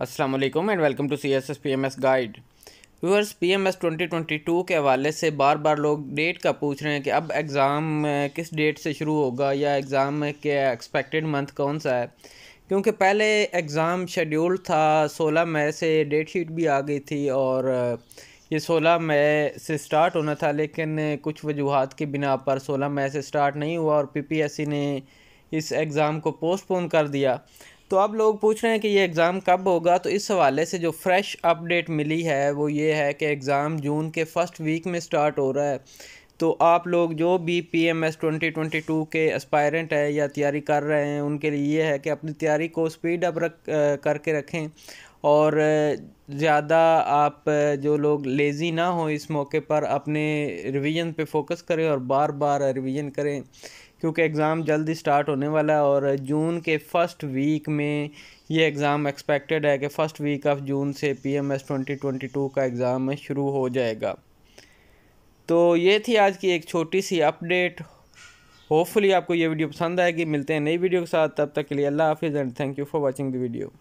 Aslam and welcome to C S S P M S guide viewers P M S twenty twenty two के हवाले से बार बार लोग date का पूछ रहे हैं कि अब एग्ज़ाम किस डेट से शुरू होगा या एग्ज़ाम के एक्सपेक्टेड मंथ कौन सा है क्योंकि पहले एग्ज़ाम शेड्यूल था सोलह मई से डेट शीट भी आ गई थी और ये सोलह मई से स्टार्ट होना था लेकिन कुछ वजूहत के बिना पर सोलह मई से स्टार्ट नहीं हुआ और पी पी एस सी ने इस एग्ज़ाम को पोस्टपोन कर दिया तो अब लोग पूछ रहे हैं कि ये एग्ज़ाम कब होगा तो इस हवाले से जो फ्रेश अपडेट मिली है वो ये है कि एग्ज़ाम जून के फर्स्ट वीक में स्टार्ट हो रहा है तो आप लोग जो भी P M S twenty twenty two के एस्पायरेंट है या तैयारी कर रहे हैं उनके लिए ये है कि अपनी तैयारी को स्पीड अप रख करके रखें और ज़्यादा आप जो लोग लेज़ी ना हो इस मौके पर अपने रिवीजन पे फोकस करें और बार बार रिवीजन करें क्योंकि एग्ज़ाम जल्दी स्टार्ट होने वाला है और जून के फर्स्ट वीक में ये एग्ज़ाम एक्सपेक्टेड है कि फ़र्स्ट वीक ऑफ जून से P M S twenty twenty two का एग्ज़ाम शुरू हो जाएगा तो ये थी आज की एक छोटी सी अपडेट होपफुली आपको ये वीडियो पसंद आएगी मिलते हैं नई वीडियो के साथ तब तक के लिए अल्लाह हाफिज़ and thank you for watching the video